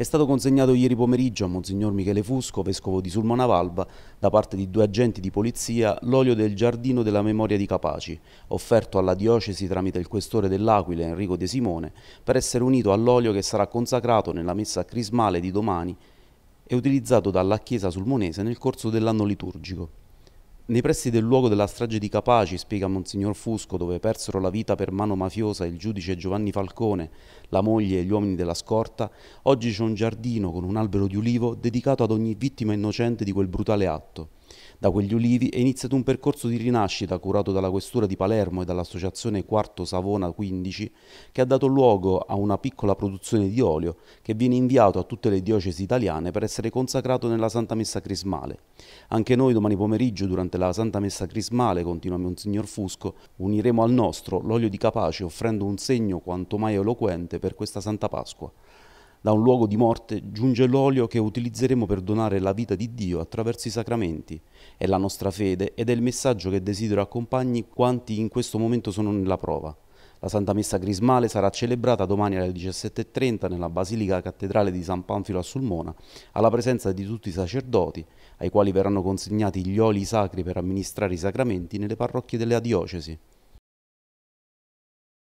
è stato consegnato ieri pomeriggio a Monsignor Michele Fusco, vescovo di Sulmonavalba, da parte di due agenti di polizia, l'olio del Giardino della Memoria di Capaci, offerto alla diocesi tramite il questore dell'Aquila Enrico De Simone, per essere unito all'olio che sarà consacrato nella messa crismale di domani e utilizzato dalla Chiesa sulmonese nel corso dell'anno liturgico. Nei pressi del luogo della strage di Capaci, spiega Monsignor Fusco, dove persero la vita per mano mafiosa il giudice Giovanni Falcone, la moglie e gli uomini della scorta, oggi c'è un giardino con un albero di ulivo dedicato ad ogni vittima innocente di quel brutale atto. Da quegli ulivi è iniziato un percorso di rinascita curato dalla Questura di Palermo e dall'Associazione Quarto Savona 15 che ha dato luogo a una piccola produzione di olio che viene inviato a tutte le diocesi italiane per essere consacrato nella Santa Messa Crismale. Anche noi domani pomeriggio durante la Santa Messa Crismale, continua Monsignor Fusco, uniremo al nostro l'olio di Capace offrendo un segno quanto mai eloquente per questa Santa Pasqua. Da un luogo di morte giunge l'olio che utilizzeremo per donare la vita di Dio attraverso i sacramenti. È la nostra fede ed è il messaggio che desidero accompagni quanti in questo momento sono nella prova. La Santa Messa Crismale sarà celebrata domani alle 17.30 nella Basilica Cattedrale di San Panfilo a Sulmona, alla presenza di tutti i sacerdoti, ai quali verranno consegnati gli oli sacri per amministrare i sacramenti nelle parrocchie della diocesi.